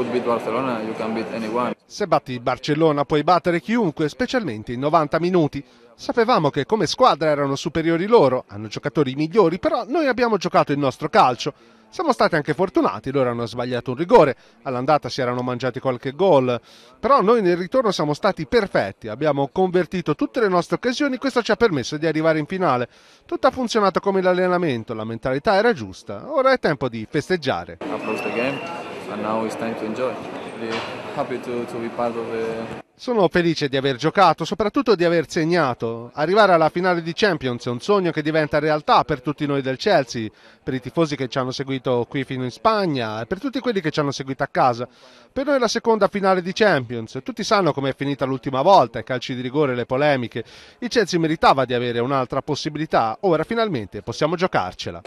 Barcelona, Se batti Barcellona puoi battere chiunque, specialmente in 90 minuti. Sapevamo che come squadra erano superiori loro, hanno giocatori migliori, però noi abbiamo giocato il nostro calcio. Siamo stati anche fortunati, loro hanno sbagliato un rigore, all'andata si erano mangiati qualche gol, però noi nel ritorno siamo stati perfetti, abbiamo convertito tutte le nostre occasioni, questo ci ha permesso di arrivare in finale. Tutto ha funzionato come l'allenamento, la mentalità era giusta, ora è tempo di festeggiare. Sono felice di aver giocato, soprattutto di aver segnato. Arrivare alla finale di Champions è un sogno che diventa realtà per tutti noi del Chelsea, per i tifosi che ci hanno seguito qui fino in Spagna e per tutti quelli che ci hanno seguito a casa. Per noi è la seconda finale di Champions. Tutti sanno com'è finita l'ultima volta, i calci di rigore, le polemiche. Il Chelsea meritava di avere un'altra possibilità. Ora finalmente possiamo giocarcela.